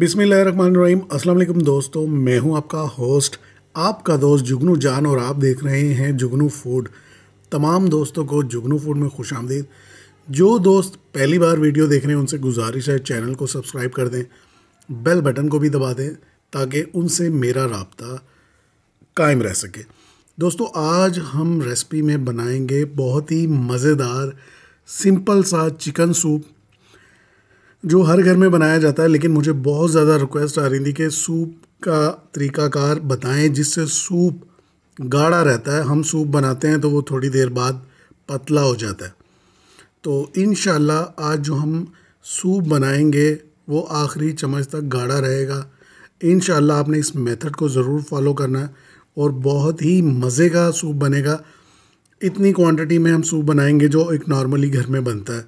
बिसमीम अस्सलाम दोस्तों मैं हूं आपका होस्ट आपका दोस्त जुगनू जान और आप देख रहे हैं जुगनू फूड तमाम दोस्तों को जुगनू फूड में खुश आमदीद जो दोस्त पहली बार वीडियो देख रहे हैं उनसे गुजारिश है चैनल को सब्सक्राइब कर दें बेल बटन को भी दबा दें ताकि उनसे मेरा रबता कायम रह सके दोस्तों आज हम रेसिपी में बनाएंगे बहुत ही मज़ेदार सिंपल सा चिकन सूप जो हर घर में बनाया जाता है लेकिन मुझे बहुत ज़्यादा रिक्वेस्ट आ रही थी कि सूप का तरीकाकार बताएं जिससे सूप गाढ़ा रहता है हम सूप बनाते हैं तो वो थोड़ी देर बाद पतला हो जाता है तो इन आज जो हम सूप बनाएंगे वो आखिरी चम्मच तक गाढ़ा रहेगा इन आपने इस मेथड को ज़रूर फॉलो करना है और बहुत ही मज़े का सूप बनेगा इतनी क्वांटिटी में हम सूप बनाएंगे जो एक नॉर्मली घर में बनता है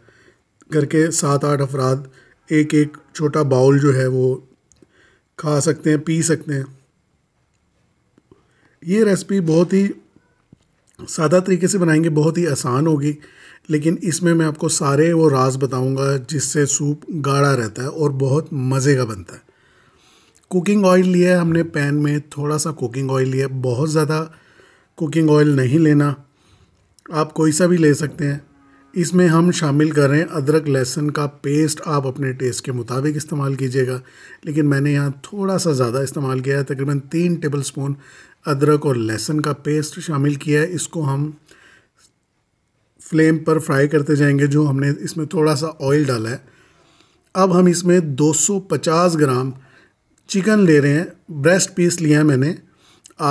घर के सात आठ अफराद एक एक छोटा बाउल जो है वो खा सकते हैं पी सकते हैं ये रेसिपी बहुत ही सादा तरीके से बनाएंगे बहुत ही आसान होगी लेकिन इसमें मैं आपको सारे वो राज बताऊंगा जिससे सूप गाढ़ा रहता है और बहुत मज़े का बनता है कुकिंग ऑयल लिया है हमने पैन में थोड़ा सा कुकिंग ऑयल लिया बहुत ज़्यादा कुकिंग ऑयल नहीं लेना आप कोई सा भी ले सकते हैं इसमें हम शामिल कर रहे हैं अदरक लहसुन का पेस्ट आप अपने टेस्ट के मुताबिक इस्तेमाल कीजिएगा लेकिन मैंने यहाँ थोड़ा सा ज़्यादा इस्तेमाल किया है तकरीबन तीन टेबल स्पून अदरक और लहसुन का पेस्ट शामिल किया है इसको हम फ्लेम पर फ्राई करते जाएंगे जो हमने इसमें थोड़ा सा ऑयल डाला है अब हम इसमें 250 ग्राम चिकन ले रहे हैं ब्रेस्ट पीस लिया है मैंने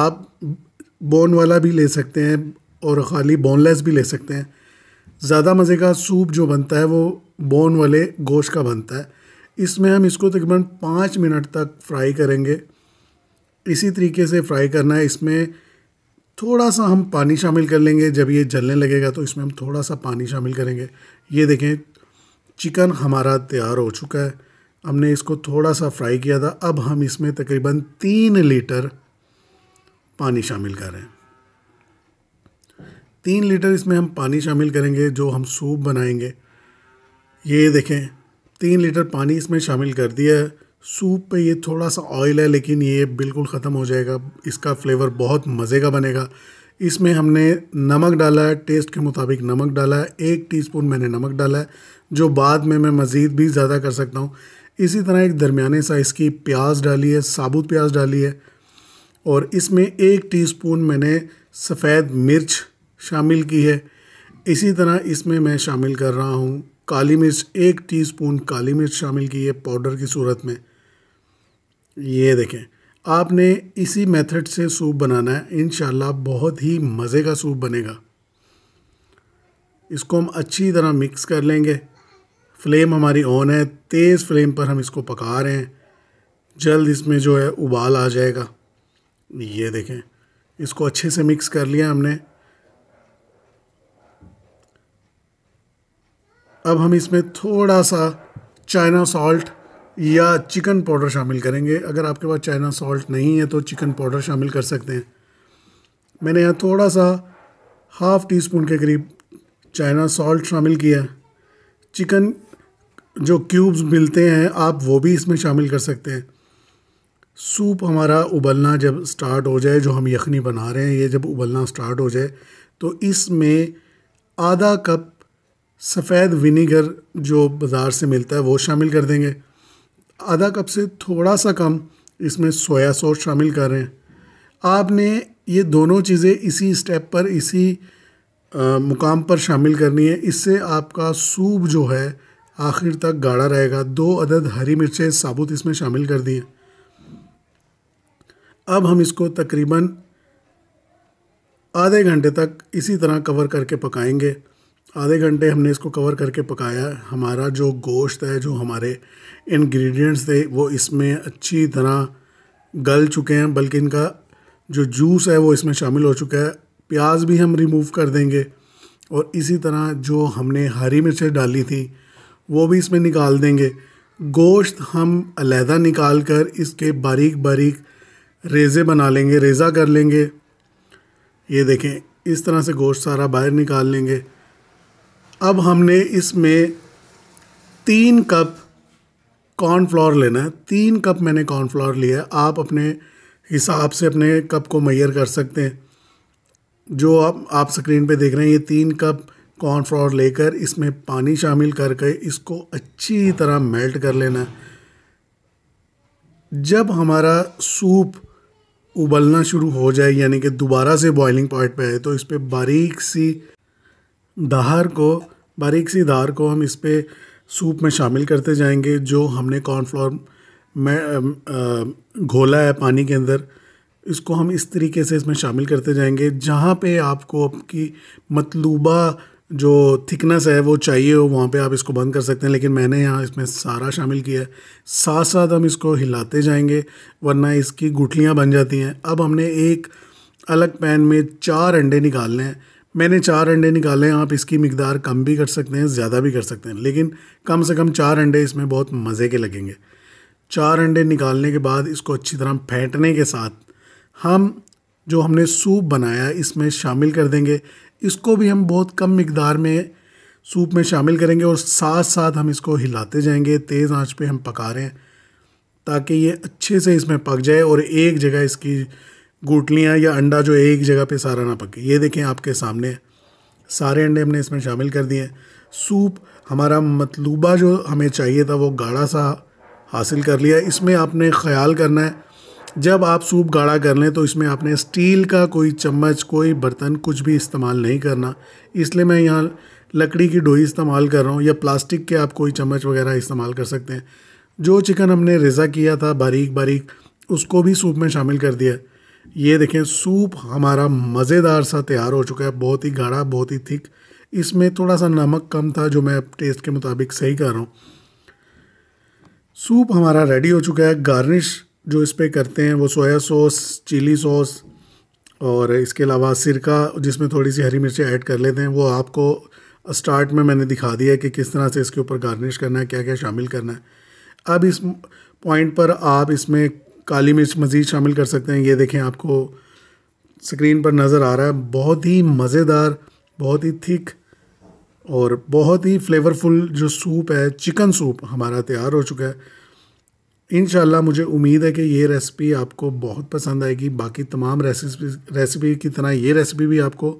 आप बोन वाला भी ले सकते हैं और खाली बोनलेस भी ले सकते हैं ज़्यादा मज़े का सूप जो बनता है वो बोन वाले गोश्त का बनता है इसमें हम इसको तकरीबन पाँच मिनट तक फ्राई करेंगे इसी तरीके से फ्राई करना है इसमें थोड़ा सा हम पानी शामिल कर लेंगे जब ये जलने लगेगा तो इसमें हम थोड़ा सा पानी शामिल करेंगे ये देखें चिकन हमारा तैयार हो चुका है हमने इसको थोड़ा सा फ्राई किया था अब हम इसमें तकरीबन तीन लीटर पानी शामिल कर रहे हैं तीन लीटर इसमें हम पानी शामिल करेंगे जो हम सूप बनाएंगे ये देखें तीन लीटर पानी इसमें शामिल कर दिया है सूप पे ये थोड़ा सा ऑयल है लेकिन ये बिल्कुल ख़त्म हो जाएगा इसका फ्लेवर बहुत मज़े का बनेगा इसमें हमने नमक डाला है टेस्ट के मुताबिक नमक डाला है एक टीस्पून मैंने नमक डाला है जो बाद में मैं मज़ीद भी ज़्यादा कर सकता हूँ इसी तरह एक दरमियाने साइज़ की प्याज डाली है साबुत प्याज डाली है और इसमें एक टीस्पून मैंने सफ़ेद मिर्च शामिल की है इसी तरह इसमें मैं शामिल कर रहा हूँ काली मिर्च एक टीस्पून काली मिर्च शामिल की है पाउडर की सूरत में ये देखें आपने इसी मेथड से सूप बनाना है इन बहुत ही मज़े का सूप बनेगा इसको हम अच्छी तरह मिक्स कर लेंगे फ्लेम हमारी ऑन है तेज़ फ्लेम पर हम इसको पका रहे हैं जल्द इसमें जो है उबाल आ जाएगा ये देखें इसको अच्छे से मिक्स कर लिया हमने अब हम इसमें थोड़ा सा चाइना सॉल्ट या चिकन पाउडर शामिल करेंगे अगर आपके पास चाइना सॉल्ट नहीं है तो चिकन पाउडर शामिल कर सकते हैं मैंने यहाँ थोड़ा सा हाफ़ टी स्पून के करीब चाइना सॉल्ट शामिल किया है चिकन जो क्यूब्स मिलते हैं आप वो भी इसमें शामिल कर सकते हैं सूप हमारा उबलना जब स्टार्ट हो जाए जो हम यखनी बना रहे हैं ये जब उबलना स्टार्ट हो जाए तो इसमें आधा कप सफ़ेद विनीगर जो बाज़ार से मिलता है वो शामिल कर देंगे आधा कप से थोड़ा सा कम इसमें सोया सॉस शामिल कर रहे हैं आपने ये दोनों चीज़ें इसी स्टेप पर इसी आ, मुकाम पर शामिल करनी है इससे आपका सूप जो है आखिर तक गाढ़ा रहेगा दो अदद हरी मिर्चें साबुत इसमें शामिल कर दिए अब हम इसको तकरीबन आधे घंटे तक इसी तरह कवर करके पकाएंगे आधे घंटे हमने इसको कवर करके पकाया हमारा जो गोश्त है जो हमारे इंग्रेडिएंट्स थे वो इसमें अच्छी तरह गल चुके हैं बल्कि इनका जो जूस है वो इसमें शामिल हो चुका है प्याज भी हम रिमूव कर देंगे और इसी तरह जो हमने हरी मिर्चें डाली थी वो भी इसमें निकाल देंगे गोश्त हम अलहदा निकाल कर इसके बारीक बारीक रेज़े बना लेंगे रेज़ा कर लेंगे ये देखें इस तरह से गोश्त सारा बाहर निकाल लेंगे अब हमने इसमें तीन कप कॉर्नफ्लोर लेना है तीन कप मैंने कॉर्नफ्लोर लिया है आप अपने हिसाब से अपने कप को मैयर कर सकते हैं जो आप आप स्क्रीन पे देख रहे हैं ये तीन कप कॉर्नफ्लोर लेकर इसमें पानी शामिल करके इसको अच्छी तरह मेल्ट कर लेना है जब हमारा सूप उबलना शुरू हो जाए यानी कि दोबारा से बॉइलिंग पॉइंट पे आए तो इस पर बारीक सी दहार को बारीक सी धार को हम इस पर सूप में शामिल करते जाएंगे जो हमने कॉर्नफ्लोर में घोला है पानी के अंदर इसको हम इस तरीके से इसमें शामिल करते जाएंगे जहाँ पे आपको आपकी मतलूबा जो थिकनेस है वो चाहिए हो वहाँ पे आप इसको बंद कर सकते हैं लेकिन मैंने यहाँ इसमें सारा शामिल किया है साथ साथ हम इसको हिलाते जाएंगे वरना इसकी गुठलियाँ बन जाती हैं अब हमने एक अलग पैन में चार अंडे निकालने हैं मैंने चार अंडे निकाले हैं आप इसकी मकदार कम भी कर सकते हैं ज़्यादा भी कर सकते हैं लेकिन कम से कम चार अंडे इसमें बहुत मज़े के लगेंगे चार अंडे निकालने के बाद इसको अच्छी तरह फेंटने के साथ हम जो हमने सूप बनाया इसमें शामिल कर देंगे इसको भी हम बहुत कम मकदार में सूप में शामिल करेंगे और साथ साथ हम इसको हिलाते जाएंगे तेज़ आंच पे हम पका रहे हैं ताकि ये अच्छे से इसमें पक जाए और एक जगह इसकी गुटलियाँ या अंडा जो एक जगह पे सारा ना पके ये देखें आपके सामने सारे अंडे हमने इसमें शामिल कर दिए सूप हमारा मतलूबा जो हमें चाहिए था वो गाढ़ा सा हासिल कर लिया इसमें आपने ख्याल करना है जब आप सूप गाढ़ा कर लें तो इसमें आपने स्टील का कोई चम्मच कोई बर्तन कुछ भी इस्तेमाल नहीं करना इसलिए मैं यहाँ लकड़ी की डोई इस्तेमाल कर रहा हूँ या प्लास्टिक के आप कोई चम्मच वगैरह इस्तेमाल कर सकते हैं जो चिकन हमने रेज़ा किया था बारीक बारीक उसको भी सूप में शामिल कर दिया ये देखें सूप हमारा मज़ेदार सा तैयार हो चुका है बहुत ही गाढ़ा बहुत ही थिक इसमें थोड़ा सा नमक कम था जो मैं टेस्ट के मुताबिक सही कर रहा हूँ सूप हमारा रेडी हो चुका है गार्निश जो इस पर करते हैं वो सोया सॉस चिली सॉस और इसके अलावा सिरका जिसमें थोड़ी सी हरी मिर्ची ऐड कर लेते हैं वो आपको स्टार्ट में मैंने दिखा दिया कि किस तरह से इसके ऊपर गार्निश करना है क्या क्या शामिल करना है अब इस पॉइंट पर आप इसमें काली मिर्च मज़ीद शामिल कर सकते हैं ये देखें आपको स्क्रीन पर नज़र आ रहा है बहुत ही मज़ेदार बहुत ही थिक और बहुत ही फ्लेवरफुल जो सूप है चिकन सूप हमारा तैयार हो चुका है इन मुझे उम्मीद है कि ये रेसिपी आपको बहुत पसंद आएगी बाकी तमाम रेसिपी रेसिपी की तरह ये रेसिपी भी आपको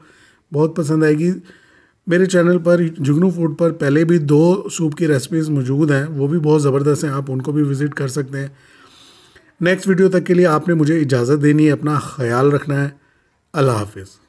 बहुत पसंद आएगी मेरे चैनल पर जुगनू फूड पर पहले भी दो सूप की रेसिपीज़ मौजूद हैं वो भी बहुत ज़बरदस्त हैं आप उनको भी विज़िट कर सकते हैं नेक्स्ट वीडियो तक के लिए आपने मुझे इजाज़त देनी है अपना ख्याल रखना है अल्लाह हाफिज़